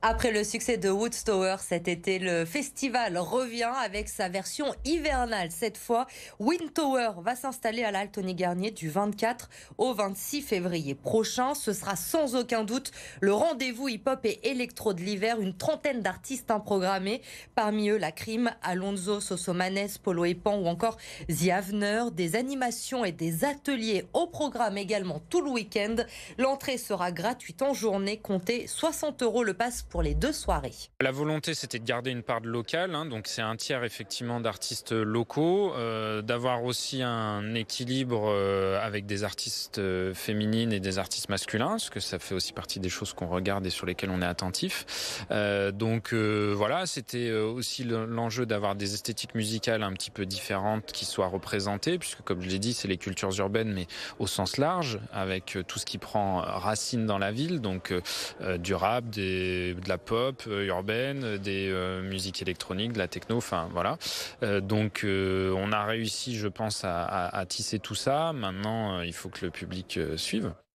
Après le succès de Woodstower cet été, le festival revient avec sa version hivernale. Cette fois, Windtower va s'installer à l'Altony Garnier du 24 au 26 février prochain. Ce sera sans aucun doute le rendez-vous hip-hop et électro de l'hiver. Une trentaine d'artistes improgrammés, hein, parmi eux La Crime, Alonso Sosomanes, Polo Pan ou encore The Avener. Des animations et des ateliers au programme également tout le week-end. L'entrée sera gratuite en journée, comptez 60 euros le passe pour les deux soirées. La volonté, c'était de garder une part de local, hein, donc c'est un tiers effectivement d'artistes locaux, euh, d'avoir aussi un équilibre euh, avec des artistes euh, féminines et des artistes masculins, parce que ça fait aussi partie des choses qu'on regarde et sur lesquelles on est attentif. donc voilà, c'était aussi l'enjeu d'avoir des esthétiques musicales un petit peu différentes qui soient représentées, puisque comme je l'ai dit, c'est les cultures urbaines, mais au sens large, avec tout ce qui prend racine dans la ville, donc du rap, des de la pop euh, urbaine, des euh, musiques électroniques, de la techno, enfin voilà. Euh, donc on a réussi, je pense, à, tisser tout ça. Maintenant, il faut que le public suive.